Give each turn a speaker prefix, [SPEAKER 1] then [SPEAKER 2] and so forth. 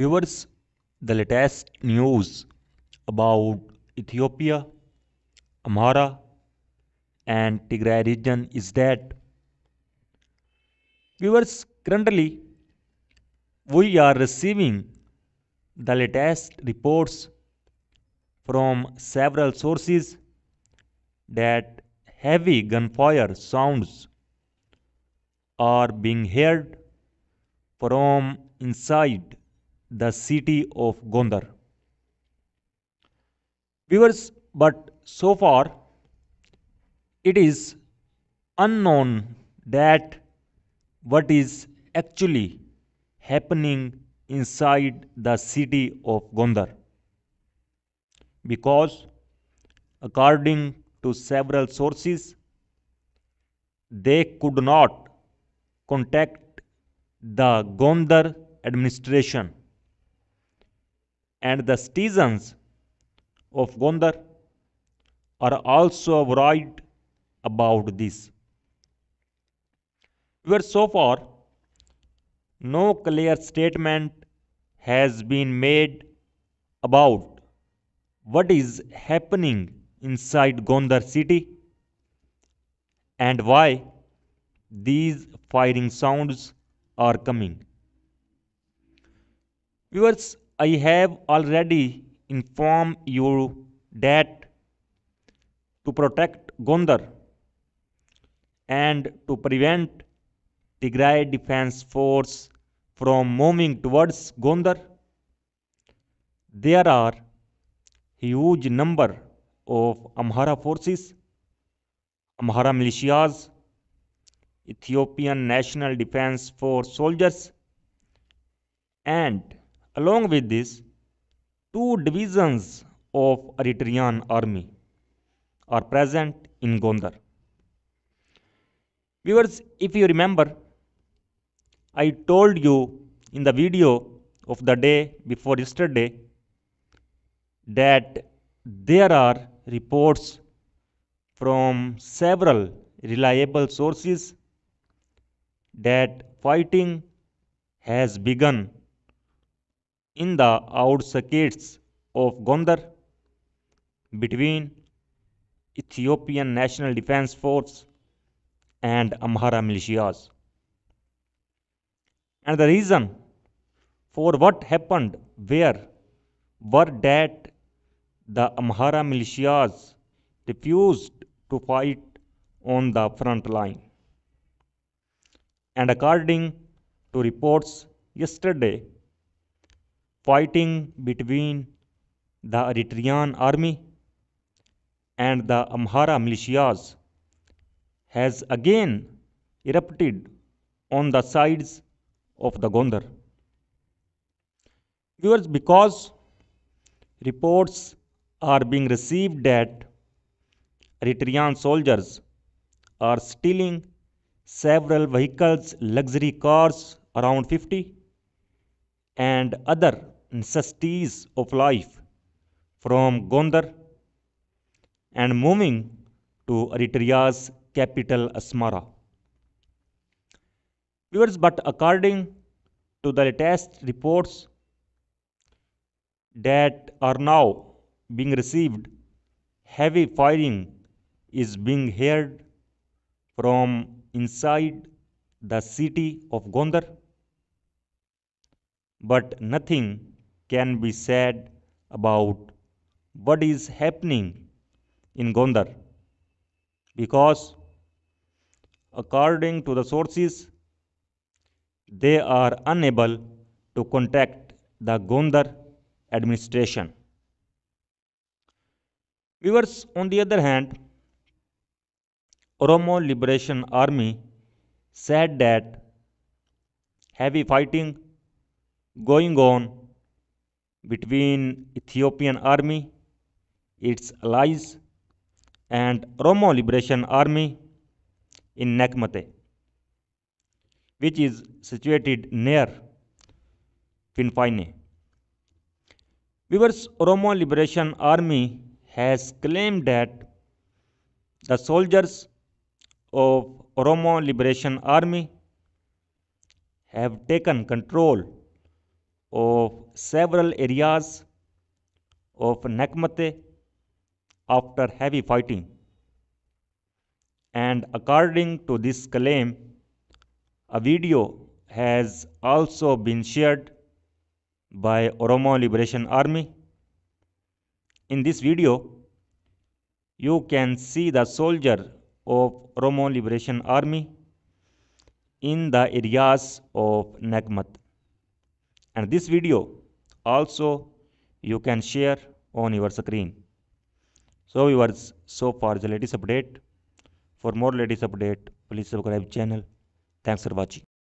[SPEAKER 1] Viewers, the latest news about Ethiopia, Amhara, and Tigray region is that viewers currently we are receiving the latest reports from several sources that heavy gunfire sounds are being heard from inside the city of Gondar. Viewers, but so far it is unknown that what is actually happening inside the city of Gondar because according to several sources they could not contact the Gondar administration and the citizens of Gondar are also worried about this. Where so far no clear statement has been made about what is happening inside Gondar city and why these firing sounds are coming. Viewers, I have already informed you that to protect Gondar and to prevent Tigray Defense Force from moving towards Gondar, there are huge number of Amhara forces, Amhara militias, Ethiopian National Defense Force soldiers, and Along with this, two divisions of Eritrean army are present in Gondar. Viewers, if you remember, I told you in the video of the day before yesterday that there are reports from several reliable sources that fighting has begun in the outskirts of Gondar between Ethiopian National Defense Force and Amhara militias. And the reason for what happened where were that the Amhara militias refused to fight on the front line. And according to reports yesterday, fighting between the Eritrean army and the Amhara militias has again erupted on the sides of the Gondar. Viewers, because reports are being received that Eritrean soldiers are stealing several vehicles, luxury cars around 50, and other necessities of life from Gondar and moving to Eritrea's capital Asmara. Viewers, but according to the latest reports that are now being received, heavy firing is being heard from inside the city of Gondar, but nothing can be said about what is happening in Gondar. Because according to the sources, they are unable to contact the Gondar administration. Viewers, on the other hand, Oromo Liberation Army said that heavy fighting going on between Ethiopian army, its allies, and Romo Liberation Army in Nakmate, which is situated near Finfine. Viewers, Romo Liberation Army has claimed that the soldiers of Oromo Liberation Army have taken control of several areas of Nakmate after heavy fighting. And according to this claim, a video has also been shared by Oromo Liberation Army. In this video, you can see the soldier of Oromo Liberation Army in the areas of Nagmat and this video also you can share on your screen. So viewers, so far the latest update. For more latest update, please subscribe channel. Thanks for watching.